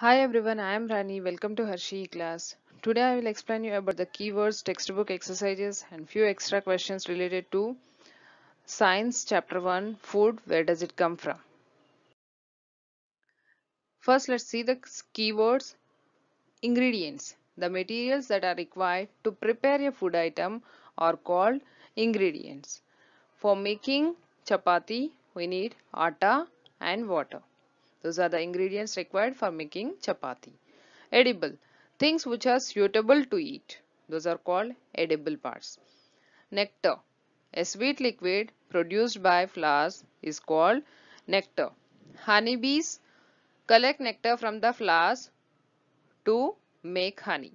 Hi everyone, I am Rani. Welcome to Hershey class. Today I will explain you about the keywords, textbook exercises and few extra questions related to science chapter 1 food where does it come from? First let's see the keywords ingredients. The materials that are required to prepare a food item are called ingredients. For making chapati we need atta and water. Those are the ingredients required for making chapati. Edible. Things which are suitable to eat. Those are called edible parts. Nectar. A sweet liquid produced by flowers is called nectar. Honeybees collect nectar from the flowers to make honey.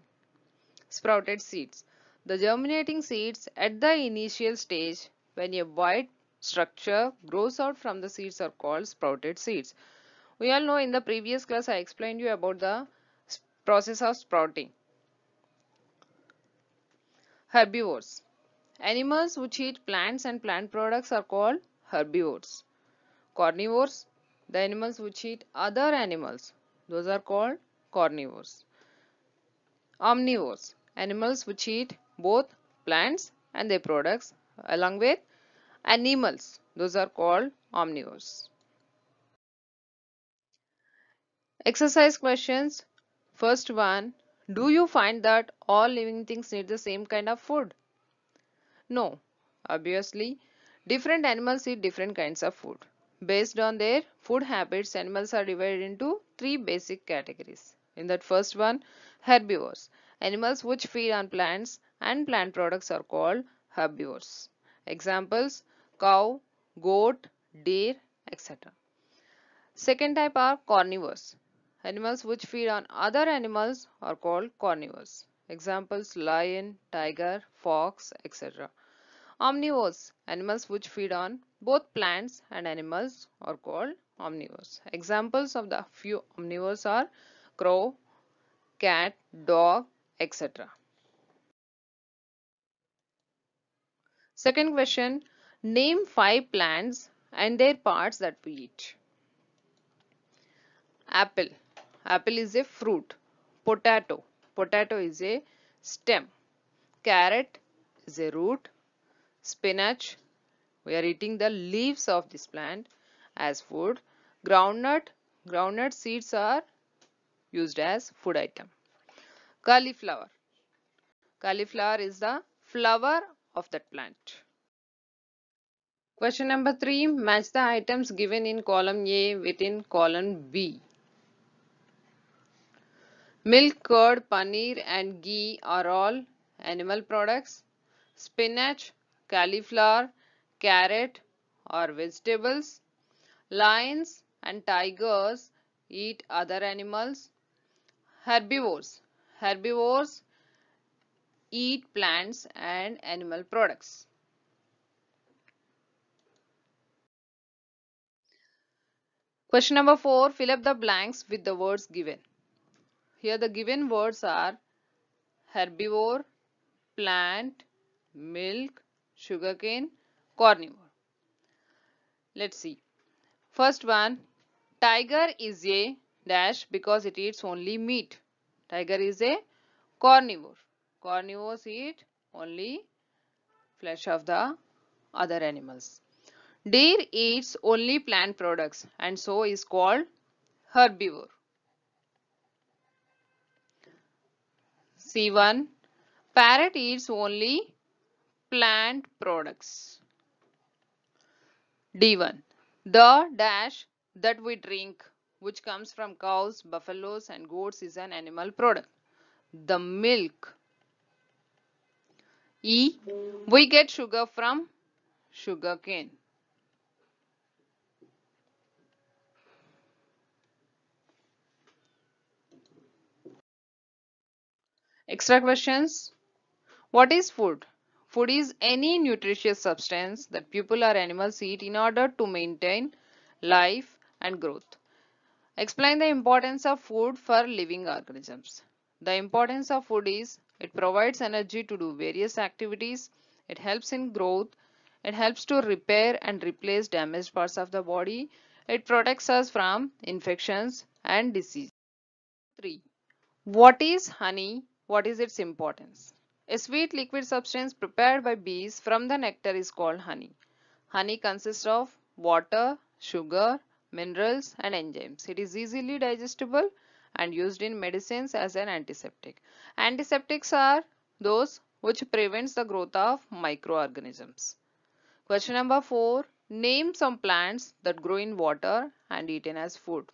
Sprouted seeds. The germinating seeds at the initial stage when a white structure grows out from the seeds are called sprouted seeds. We all know in the previous class I explained you about the process of sprouting. Herbivores. Animals which eat plants and plant products are called herbivores. Carnivores. The animals which eat other animals. Those are called carnivores. Omnivores. Animals which eat both plants and their products along with animals. Those are called omnivores. Exercise questions. First one. Do you find that all living things need the same kind of food? No. Obviously, different animals eat different kinds of food. Based on their food habits, animals are divided into three basic categories. In that first one, herbivores. Animals which feed on plants and plant products are called herbivores. Examples, cow, goat, deer, etc. Second type are carnivores. Animals which feed on other animals are called carnivores. Examples lion, tiger, fox, etc. Omnivores Animals which feed on both plants and animals are called omnivores. Examples of the few omnivores are crow, cat, dog, etc. Second question, name five plants and their parts that we eat. Apple, apple is a fruit potato potato is a stem carrot is a root spinach we are eating the leaves of this plant as food groundnut groundnut seeds are used as food item cauliflower cauliflower is the flower of that plant question number 3 match the items given in column a within column b Milk, curd, paneer and ghee are all animal products. Spinach, cauliflower, carrot are vegetables. Lions and tigers eat other animals. Herbivores. Herbivores eat plants and animal products. Question number 4. Fill up the blanks with the words given. Here the given words are herbivore, plant, milk, sugarcane, carnivore. Let's see. First one, tiger is a dash because it eats only meat. Tiger is a carnivore. Carnivores eat only flesh of the other animals. Deer eats only plant products and so is called herbivore. C1. Parrot eats only plant products. D1. The dash that we drink which comes from cows, buffaloes and goats is an animal product. The milk. E. We get sugar from sugarcane. Extra questions. What is food? Food is any nutritious substance that people or animals eat in order to maintain life and growth. Explain the importance of food for living organisms. The importance of food is it provides energy to do various activities, it helps in growth, it helps to repair and replace damaged parts of the body, it protects us from infections and disease. 3. What is honey what is its importance? A sweet liquid substance prepared by bees from the nectar is called honey. Honey consists of water, sugar, minerals and enzymes. It is easily digestible and used in medicines as an antiseptic. Antiseptics are those which prevents the growth of microorganisms. Question number 4. Name some plants that grow in water and eaten as food.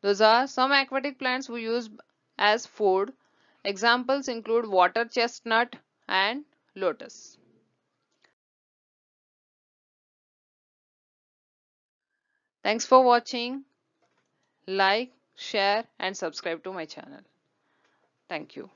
Those are some aquatic plants we use as food Examples include water chestnut and lotus. Thanks for watching. Like, share and subscribe to my channel. Thank you.